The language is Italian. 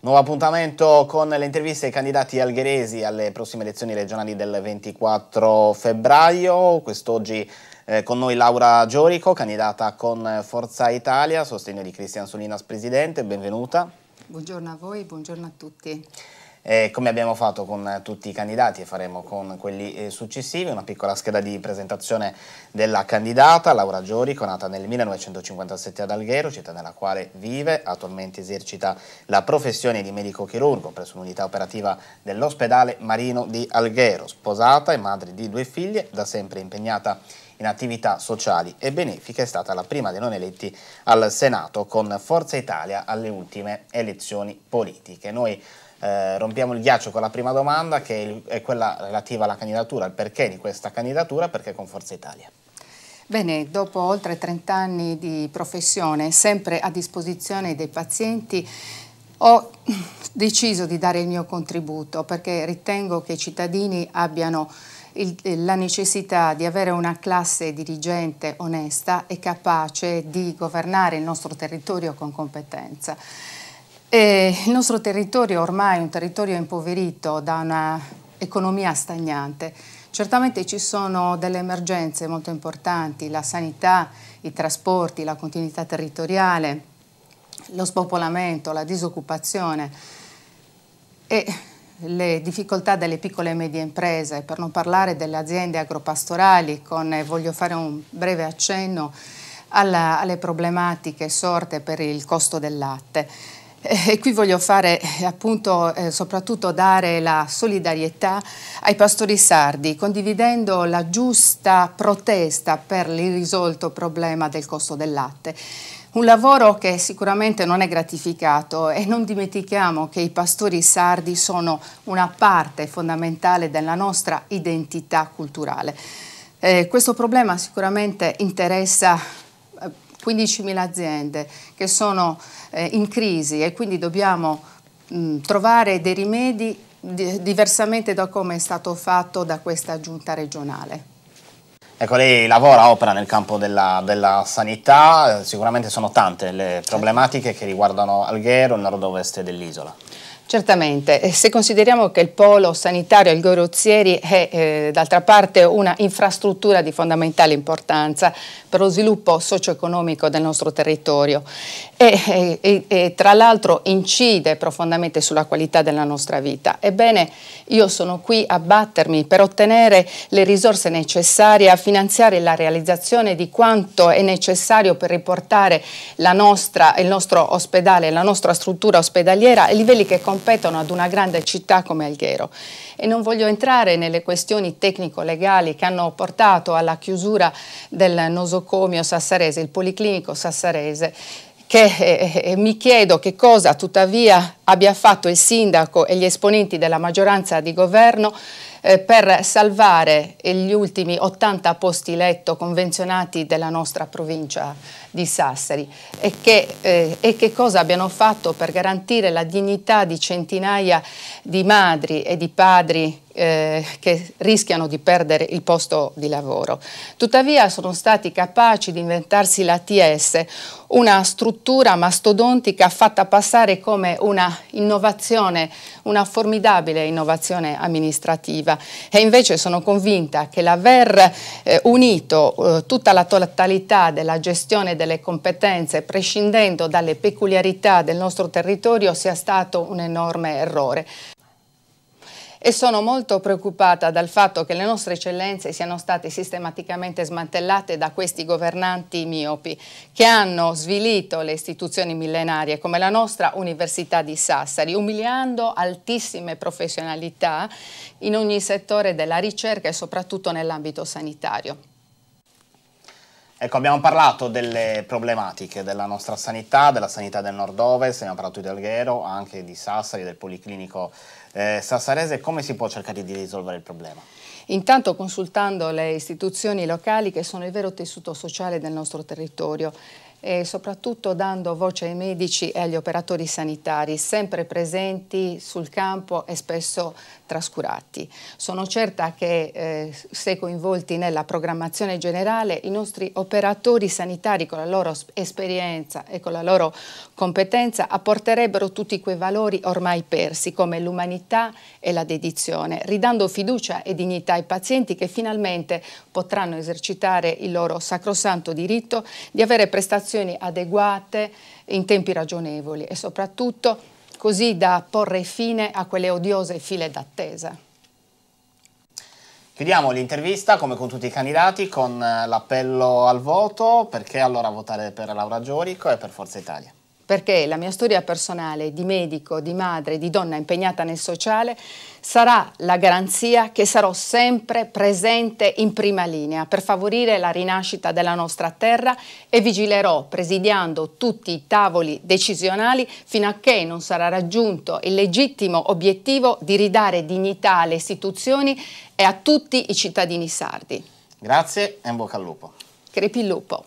Nuovo appuntamento con le interviste ai candidati algheresi alle prossime elezioni regionali del 24 febbraio. Quest'oggi eh, con noi Laura Giorico, candidata con Forza Italia, sostegno di Cristian Solinas Presidente. Benvenuta. Buongiorno a voi, buongiorno a tutti eh, come abbiamo fatto con tutti i candidati e faremo con quelli eh, successivi, una piccola scheda di presentazione della candidata Laura Giorico, nata nel 1957 ad Alghero, città nella quale vive, attualmente esercita la professione di medico chirurgo presso l'unità operativa dell'ospedale Marino di Alghero, sposata e madre di due figlie, da sempre impegnata in in attività sociali e benefiche, è stata la prima dei non eletti al Senato con Forza Italia alle ultime elezioni politiche. Noi eh, rompiamo il ghiaccio con la prima domanda che è quella relativa alla candidatura, il perché di questa candidatura, perché con Forza Italia. Bene, dopo oltre 30 anni di professione, sempre a disposizione dei pazienti, ho deciso di dare il mio contributo perché ritengo che i cittadini abbiano il, la necessità di avere una classe dirigente onesta e capace di governare il nostro territorio con competenza. E il nostro territorio ormai è un territorio impoverito da un'economia stagnante. Certamente ci sono delle emergenze molto importanti, la sanità, i trasporti, la continuità territoriale, lo spopolamento, la disoccupazione e le difficoltà delle piccole e medie imprese, per non parlare delle aziende agropastorali, con, eh, voglio fare un breve accenno alla, alle problematiche sorte per il costo del latte. Eh, e qui voglio fare eh, appunto eh, soprattutto dare la solidarietà ai pastori sardi, condividendo la giusta protesta per l'irrisolto problema del costo del latte. Un lavoro che sicuramente non è gratificato e non dimentichiamo che i pastori sardi sono una parte fondamentale della nostra identità culturale. Eh, questo problema sicuramente interessa 15.000 eh, aziende che sono eh, in crisi e quindi dobbiamo mh, mm, trovare dei rimedi diversamente da come è stato fatto da questa giunta regionale. Ecco, lei lavora, opera nel campo della, della sanità, eh, sicuramente sono tante le problematiche che riguardano Alghero, il nord-ovest dell'isola. Certamente, se consideriamo che il polo sanitario il Gorozzieri è eh, d'altra parte una infrastruttura di fondamentale importanza per lo sviluppo socio-economico del nostro territorio e, e, e tra l'altro incide profondamente sulla qualità della nostra vita. Ebbene, io sono qui a battermi per ottenere le risorse necessarie a finanziare la realizzazione di quanto è necessario per riportare nostra, il nostro ospedale, la nostra struttura ospedaliera ai livelli che comportano competono ad una grande città come Alghero. E non voglio entrare nelle questioni tecnico-legali che hanno portato alla chiusura del nosocomio sassarese, il policlinico sassarese, che eh, eh, mi chiedo che cosa tuttavia abbia fatto il sindaco e gli esponenti della maggioranza di governo eh, per salvare gli ultimi 80 posti letto convenzionati della nostra provincia di Sassari e che, eh, e che cosa abbiano fatto per garantire la dignità di centinaia di madri e di padri eh, che rischiano di perdere il posto di lavoro. Tuttavia sono stati capaci di inventarsi l'ATS, una struttura mastodontica fatta passare come una innovazione, una formidabile innovazione amministrativa e invece sono convinta che l'aver eh, unito eh, tutta la totalità della gestione delle competenze prescindendo dalle peculiarità del nostro territorio sia stato un enorme errore e sono molto preoccupata dal fatto che le nostre eccellenze siano state sistematicamente smantellate da questi governanti miopi che hanno svilito le istituzioni millenarie come la nostra Università di Sassari, umiliando altissime professionalità in ogni settore della ricerca e soprattutto nell'ambito sanitario. Ecco, abbiamo parlato delle problematiche della nostra sanità, della sanità del nord-ovest, abbiamo parlato di Alghero, anche di Sassari, del Policlinico eh, Sassarese. Come si può cercare di risolvere il problema? Intanto consultando le istituzioni locali che sono il vero tessuto sociale del nostro territorio e soprattutto dando voce ai medici e agli operatori sanitari, sempre presenti sul campo e spesso trascurati. Sono certa che eh, se coinvolti nella programmazione generale i nostri operatori sanitari con la loro esperienza e con la loro competenza apporterebbero tutti quei valori ormai persi come l'umanità e la dedizione, ridando fiducia e dignità ai pazienti che finalmente potranno esercitare il loro sacrosanto diritto di avere prestazioni prestazioni adeguate in tempi ragionevoli e soprattutto così da porre fine a quelle odiose file d'attesa. Chiudiamo l'intervista, come con tutti i candidati, con eh, l'appello al voto, perché allora votare per Laura Giorico e per Forza Italia? perché la mia storia personale di medico, di madre, di donna impegnata nel sociale sarà la garanzia che sarò sempre presente in prima linea per favorire la rinascita della nostra terra e vigilerò presidiando tutti i tavoli decisionali fino a che non sarà raggiunto il legittimo obiettivo di ridare dignità alle istituzioni e a tutti i cittadini sardi. Grazie e in bocca al lupo. Crepi il lupo.